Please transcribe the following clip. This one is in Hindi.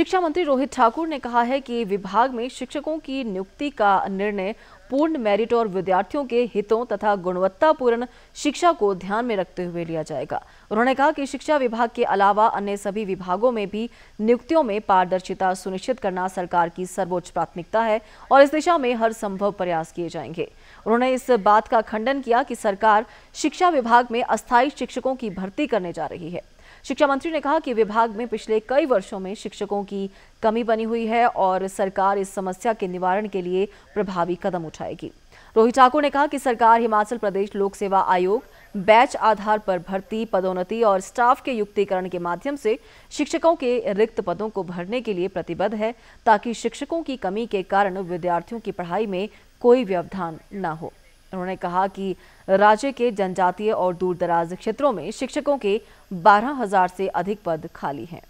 शिक्षा मंत्री रोहित ठाकुर ने कहा है कि विभाग में शिक्षकों की नियुक्ति का निर्णय पूर्ण मेरिट और विद्यार्थियों के हितों तथा गुणवत्तापूर्ण शिक्षा को ध्यान में रखते हुए लिया जाएगा उन्होंने कहा कि शिक्षा विभाग के अलावा अन्य सभी विभागों में भी नियुक्तियों में पारदर्शिता सुनिश्चित करना सरकार की सर्वोच्च प्राथमिकता है और इस दिशा में हर संभव प्रयास किए जाएंगे उन्होंने इस बात का खंडन किया कि सरकार शिक्षा विभाग में अस्थायी शिक्षकों की भर्ती करने जा रही है शिक्षा मंत्री ने कहा कि विभाग में पिछले कई वर्षों में शिक्षकों की कमी बनी हुई है और सरकार इस समस्या के निवारण के लिए प्रभावी कदम उठाएगी रोहित ठाकुर ने कहा कि सरकार हिमाचल प्रदेश लोक सेवा आयोग बैच आधार पर भर्ती पदोन्नति और स्टाफ के युक्तिकरण के माध्यम से शिक्षकों के रिक्त पदों को भरने के लिए प्रतिबद्ध है ताकि शिक्षकों की कमी के कारण विद्यार्थियों की पढ़ाई में कोई व्यवधान न हो उन्होंने कहा कि राज्य के जनजातीय और दूरदराज क्षेत्रों में शिक्षकों के बारह हजार से अधिक पद खाली हैं